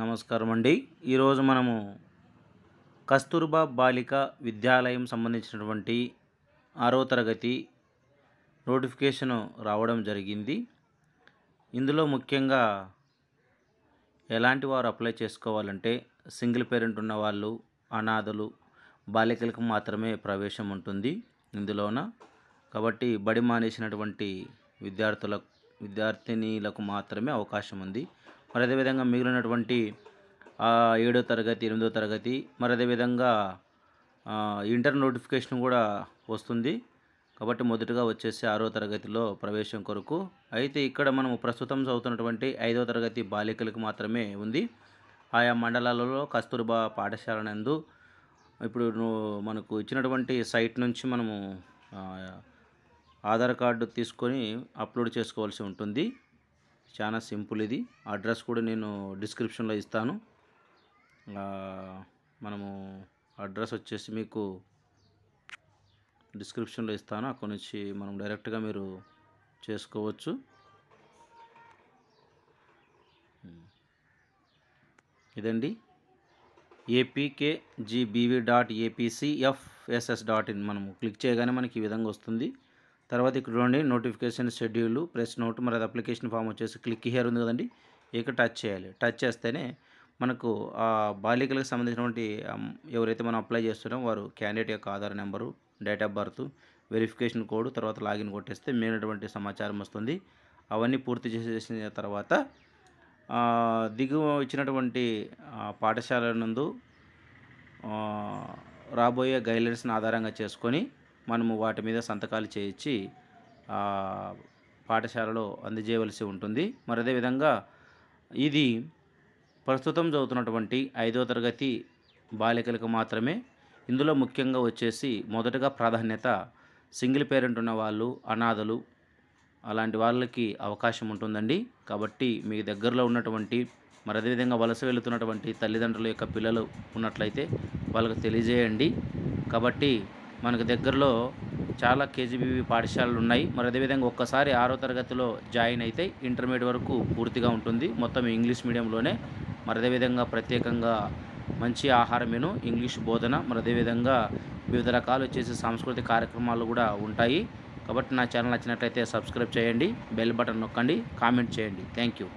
నమస్కారం అండి ఈరోజు మనము కస్తూర్బా బాలిక విద్యాలయం సంబంధించినటువంటి ఆరో తరగతి నోటిఫికేషన్ రావడం జరిగింది ఇందులో ముఖ్యంగా ఎలాంటి వారు అప్లై చేసుకోవాలంటే సింగిల్ పేరెంట్ ఉన్న వాళ్ళు అనాథలు బాలికలకు మాత్రమే ప్రవేశం ఉంటుంది ఇందులోన కాబట్టి బడి మానేసినటువంటి విద్యార్థులకు విద్యార్థినీలకు మాత్రమే అవకాశం ఉంది మరి అదేవిధంగా మిగిలినటువంటి ఏడో తరగతి ఎనిమిదో తరగతి మరి అదేవిధంగా ఇంటర్ నోటిఫికేషన్ కూడా వస్తుంది కాబట్టి మొదటగా వచ్చేసి ఆరో తరగతిలో ప్రవేశం కొరకు అయితే ఇక్కడ మనం ప్రస్తుతం చదువుతున్నటువంటి ఐదో తరగతి బాలికలకు మాత్రమే ఉంది ఆయా మండలాలలో కస్తూర్బా పాఠశాల నందు ఇప్పుడు మనకు ఇచ్చినటువంటి సైట్ నుంచి మనము ఆధార్ కార్డు తీసుకొని అప్లోడ్ చేసుకోవాల్సి ఉంటుంది చాలా సింపుల్ ఇది అడ్రస్ కూడా నేను డిస్క్రిప్షన్లో ఇస్తాను మనము అడ్రస్ వచ్చేసి మీకు డిస్క్రిప్షన్లో ఇస్తాను అక్కడ నుంచి మనం డైరెక్ట్గా మీరు చేసుకోవచ్చు ఇదండి APKGBV dot APCFSS dot in మనము క్లిక్ చేయగానే మనకి ఈ విధంగా వస్తుంది తర్వాత ఇక్కడ చూడండి నోటిఫికేషన్ షెడ్యూల్ ప్రెస్ నోట్ మరి అది అప్లికేషన్ ఫామ్ వచ్చేసి క్లిక్ హియర్ ఉంది కదండి ఇక టచ్ చేయాలి టచ్ చేస్తేనే మనకు ఆ బాలికలకు సంబంధించినటువంటి ఎవరైతే మనం అప్లై చేస్తున్నామో వారు క్యాండిడేట్ యొక్క Aadhaar number date of birth verification code తర్వాత లాగిన్ కొట్టేస్తే మేలైనటువంటి సమాచారం వస్తుంది అవన్నీ పూర్తి చేసేసిన తర్వాత దిగువ ఇచ్చినటువంటి పాఠశాల నందు రాబోయే గైడ్లైన్స్ని ఆధారంగా చేసుకొని మనము వాటి మీద సంతకాలు చేయించి పాఠశాలలో అందజేయవలసి ఉంటుంది మరి అదేవిధంగా ఇది ప్రస్తుతం చదువుతున్నటువంటి ఐదో తరగతి బాలికలకు మాత్రమే ఇందులో ముఖ్యంగా వచ్చేసి మొదటగా ప్రాధాన్యత సింగిల్ పేరెంట్ ఉన్న వాళ్ళు అనాథలు అలాంటి వాళ్ళకి అవకాశం ఉంటుందండి కాబట్టి మీ దగ్గరలో ఉన్నటువంటి మరి అదేవిధంగా వలస వెళుతున్నటువంటి తల్లిదండ్రుల యొక్క పిల్లలు ఉన్నట్లయితే వాళ్ళకు తెలియజేయండి కాబట్టి మనకు దగ్గరలో చాలా కేజీబీవీ పాఠశాలలు ఉన్నాయి మరి అదేవిధంగా ఒక్కసారి ఆరో తరగతిలో జాయిన్ అయితే ఇంటర్మీడియట్ వరకు పూర్తిగా ఉంటుంది మొత్తం ఇంగ్లీష్ మీడియంలోనే మరి అదేవిధంగా ప్రత్యేకంగా మంచి ఆహార మెను ఇంగ్లీష్ బోధన మరి అదేవిధంగా వివిధ రకాలు చేసే సాంస్కృతిక కార్యక్రమాలు కూడా ఉంటాయి కాబట్టి నా ఛానల్ నచ్చినట్లయితే సబ్స్క్రైబ్ చేయండి బెల్ బటన్ నొక్కండి కామెంట్ చేయండి థ్యాంక్ యూ